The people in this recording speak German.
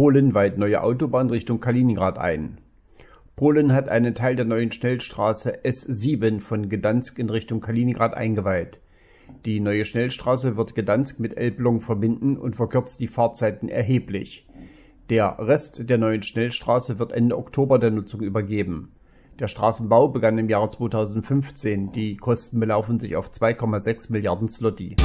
Polen weiht neue Autobahn Richtung Kaliningrad ein. Polen hat einen Teil der neuen Schnellstraße S7 von Gdansk in Richtung Kaliningrad eingeweiht. Die neue Schnellstraße wird Gdansk mit Elblung verbinden und verkürzt die Fahrzeiten erheblich. Der Rest der neuen Schnellstraße wird Ende Oktober der Nutzung übergeben. Der Straßenbau begann im Jahre 2015. Die Kosten belaufen sich auf 2,6 Milliarden Slotti.